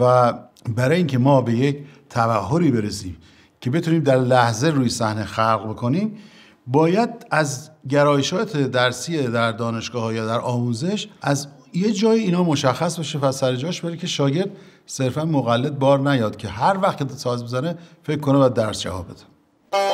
و برای اینکه ما به یک توهری برسیم که بتونیم در لحظه روی صحنه خلق بکنیم باید از گرایشات درسی در دانشگاه ها یا در آموزش از یه جای اینا مشخص بشه و سر جاش بره که شاگرد صرفا مقلد بار نیاد که هر وقت ساز بزنه فکر کنه و درس جواب بده